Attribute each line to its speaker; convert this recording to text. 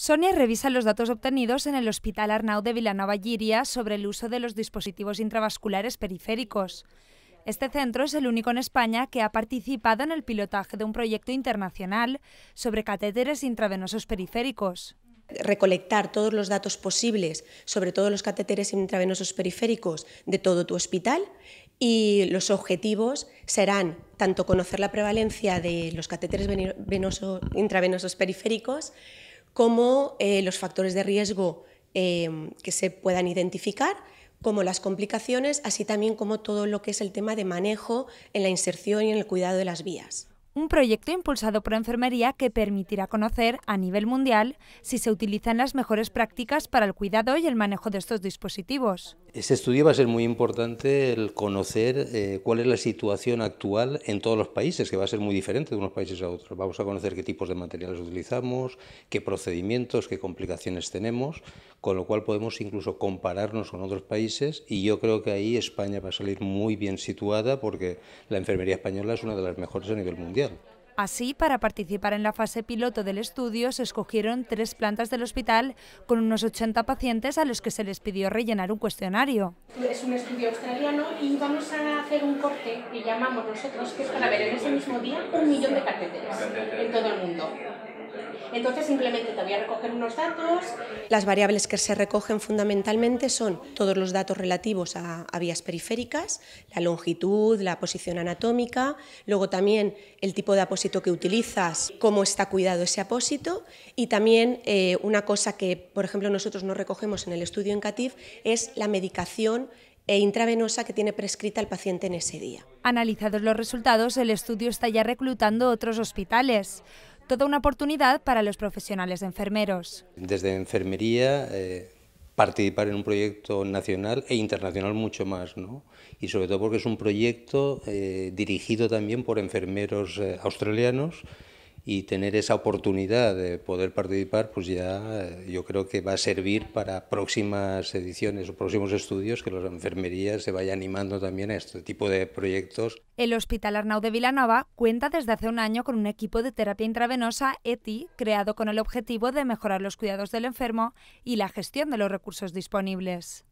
Speaker 1: Sonia revisa los datos obtenidos en el Hospital Arnau de Vilanova liria sobre el uso de los dispositivos intravasculares periféricos. Este centro es el único en España que ha participado en el pilotaje de un proyecto internacional sobre catéteres intravenosos periféricos
Speaker 2: recolectar todos los datos posibles sobre todos los catéteres intravenosos periféricos de todo tu hospital y los objetivos serán tanto conocer la prevalencia de los catéteres venosos intravenosos periféricos como eh, los factores de riesgo em, que se puedan identificar, como las complicaciones, así también como todo lo que es el tema de manejo en
Speaker 1: la inserción y en el cuidado de las vías. Un proyecto impulsado por Enfermería que permitirá conocer a nivel mundial si se utilizan las mejores prácticas para el cuidado y el manejo de estos dispositivos.
Speaker 3: Este estudio va a ser muy importante el conocer eh, cuál es la situación actual en todos los países, que va a ser muy diferente de unos países a otros. Vamos a conocer qué tipos de materiales utilizamos, qué procedimientos, qué complicaciones tenemos, con lo cual podemos incluso compararnos con otros países y yo creo que ahí España va a salir muy bien situada porque la enfermería española es una de las mejores a nivel mundial.
Speaker 1: Así, para participar en la fase piloto del estudio, se escogieron tres plantas del hospital con unos 80 pacientes a los que se les pidió rellenar un cuestionario.
Speaker 2: Es un estudio australiano y vamos a hacer un corte que llamamos nosotros, que es para ver en ese mismo día un millón de catéteres en todo el mundo. Entonces simplemente te voy a recoger unos datos. Las variables que se recogen fundamentalmente son todos los datos relativos a, vías periféricas, la longitud, la posición anatómica, luego también el tipo de apósito que utilizas, cómo está cuidado ese apósito y también eh, una cosa que, por ejemplo, nosotros no recogemos en el estudio en CATIF es la medicación eh, intravenosa que tiene prescrita el paciente en ese día.
Speaker 1: Analizados los resultados, el estudio está ya reclutando otros hospitales toda una oportunidad para los profesionales enfermeros.
Speaker 3: Desde enfermería, eh, participar en un proyecto nacional e internacional mucho más, ¿no? y sobre todo porque es un proyecto eh, dirigido también por enfermeros eh, australianos y tener esa oportunidad de poder participar, pues ya eh, yo creo que va a servir para próximas ediciones o próximos estudios que la enfermería se vaya animando también a este tipo de proyectos.
Speaker 1: El Hospital Arnau de Vilanova cuenta desde hace un año con un equipo de terapia intravenosa ETI creado con el objetivo de mejorar los cuidados del enfermo y la gestión de los recursos disponibles.